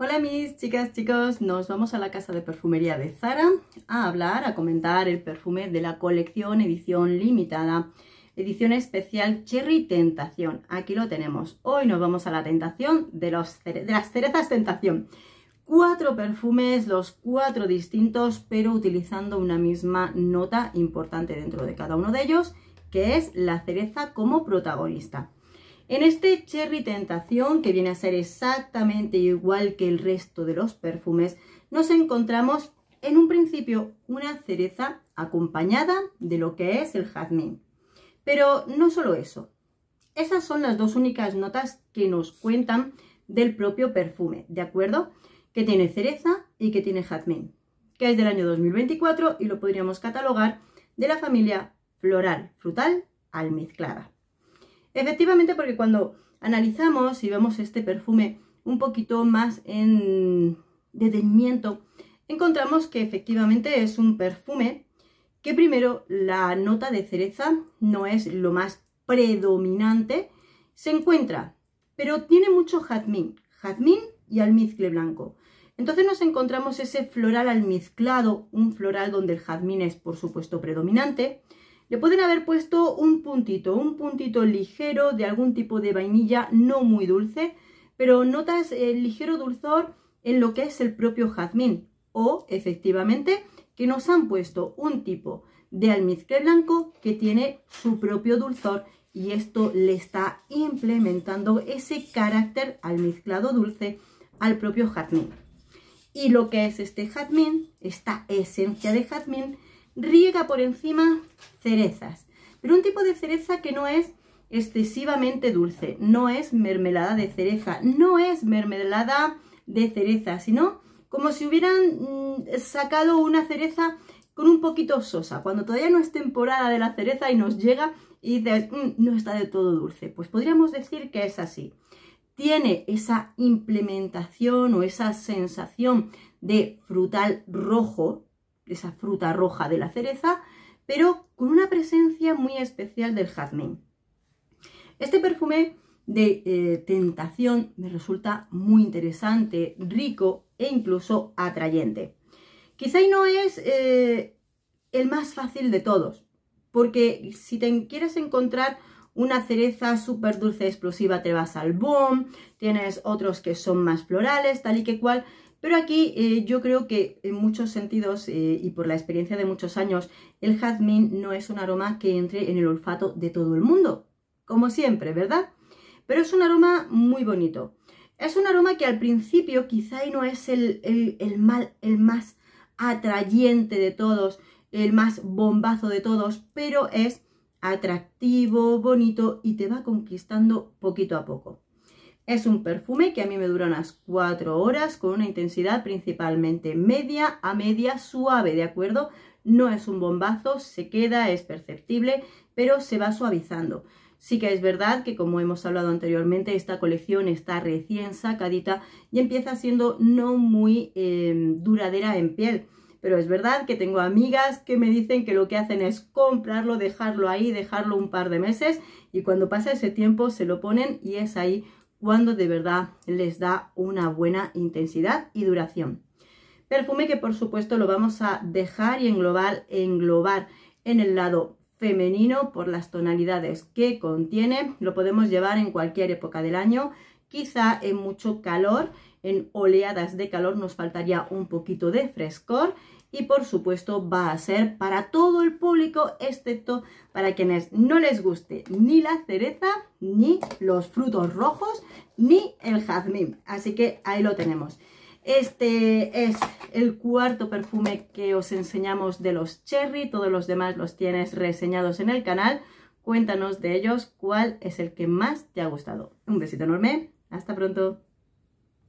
Hola mis chicas, chicos, nos vamos a la casa de perfumería de Zara a hablar, a comentar el perfume de la colección edición limitada, edición especial Cherry Tentación. Aquí lo tenemos. Hoy nos vamos a la tentación de, los, de las cerezas tentación. Cuatro perfumes, los cuatro distintos, pero utilizando una misma nota importante dentro de cada uno de ellos, que es la cereza como protagonista. En este Cherry Tentación, que viene a ser exactamente igual que el resto de los perfumes, nos encontramos en un principio una cereza acompañada de lo que es el jazmín. Pero no solo eso, esas son las dos únicas notas que nos cuentan del propio perfume, ¿de acuerdo? Que tiene cereza y que tiene jazmín, que es del año 2024 y lo podríamos catalogar de la familia floral, frutal, almizclada. Efectivamente, porque cuando analizamos y vemos este perfume un poquito más en detenimiento, encontramos que efectivamente es un perfume que primero la nota de cereza no es lo más predominante, se encuentra, pero tiene mucho jazmín, jazmín y almizcle blanco. Entonces nos encontramos ese floral almizclado, un floral donde el jazmín es por supuesto predominante, le pueden haber puesto un puntito, un puntito ligero de algún tipo de vainilla no muy dulce, pero notas el ligero dulzor en lo que es el propio jazmín. O, efectivamente, que nos han puesto un tipo de almizcle blanco que tiene su propio dulzor y esto le está implementando ese carácter almizclado dulce al propio jazmín. Y lo que es este jazmín, esta esencia de jazmín, riega por encima cerezas, pero un tipo de cereza que no es excesivamente dulce, no es mermelada de cereza, no es mermelada de cereza, sino como si hubieran mm, sacado una cereza con un poquito sosa, cuando todavía no es temporada de la cereza y nos llega y dices, mm, no está de todo dulce, pues podríamos decir que es así. Tiene esa implementación o esa sensación de frutal rojo, esa fruta roja de la cereza, pero con una presencia muy especial del jazmín. Este perfume de eh, tentación me resulta muy interesante, rico e incluso atrayente. Quizá no es eh, el más fácil de todos, porque si te quieres encontrar una cereza súper dulce explosiva te vas al boom, tienes otros que son más florales, tal y que cual, pero aquí eh, yo creo que en muchos sentidos eh, y por la experiencia de muchos años, el jazmín no es un aroma que entre en el olfato de todo el mundo, como siempre, ¿verdad? Pero es un aroma muy bonito. Es un aroma que al principio quizá no es el, mal, el más atrayente de todos, el más bombazo de todos, pero es atractivo, bonito y te va conquistando poquito a poco. Es un perfume que a mí me dura unas 4 horas con una intensidad principalmente media a media suave, ¿de acuerdo? No es un bombazo, se queda, es perceptible, pero se va suavizando. Sí que es verdad que como hemos hablado anteriormente, esta colección está recién sacadita y empieza siendo no muy em, duradera en piel. Pero es verdad que tengo amigas que me dicen que lo que hacen es comprarlo, dejarlo ahí, dejarlo un par de meses y cuando pasa ese tiempo se lo ponen y es ahí cuando de verdad les da una buena intensidad y duración. Perfume que por supuesto lo vamos a dejar y englobar, en el lado femenino por las tonalidades que contiene. Lo podemos llevar en cualquier época del año, quizá en mucho calor, en oleadas de calor nos faltaría un poquito de frescor y por supuesto va a ser para todo el público excepto para quienes no les guste ni la cereza, ni los frutos rojos, ni el jazmín. Así que ahí lo tenemos. Este es el cuarto perfume que os enseñamos de los Cherry, todos los demás los tienes reseñados en el canal. Cuéntanos de ellos cuál es el que más te ha gustado. Un besito enorme, hasta pronto.